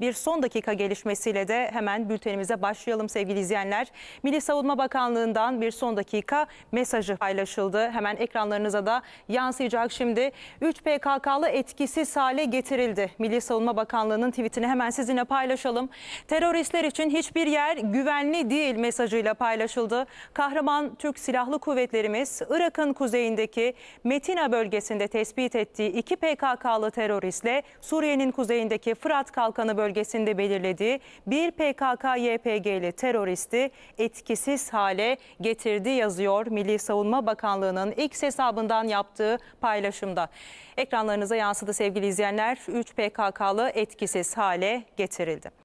bir son dakika gelişmesiyle de hemen bültenimize başlayalım sevgili izleyenler. Milli Savunma Bakanlığı'ndan bir son dakika mesajı paylaşıldı. Hemen ekranlarınıza da yansıyacak şimdi. 3 PKK'lı etkisiz hale getirildi. Milli Savunma Bakanlığı'nın tweetini hemen sizinle paylaşalım. Teröristler için hiçbir yer güvenli değil mesajıyla paylaşıldı. Kahraman Türk Silahlı Kuvvetlerimiz Irak'ın kuzeyindeki Metina bölgesinde tespit ettiği 2 PKK'lı teröristle Suriye'nin kuzeyindeki Fırat Kalkanı bölgesinde bölgesinde belirlediği bir PKK-YPG'li teröristi etkisiz hale getirdi yazıyor Milli Savunma Bakanlığı'nın ilk hesabından yaptığı paylaşımda. Ekranlarınıza yansıdı sevgili izleyenler 3 PKK'lı etkisiz hale getirildi.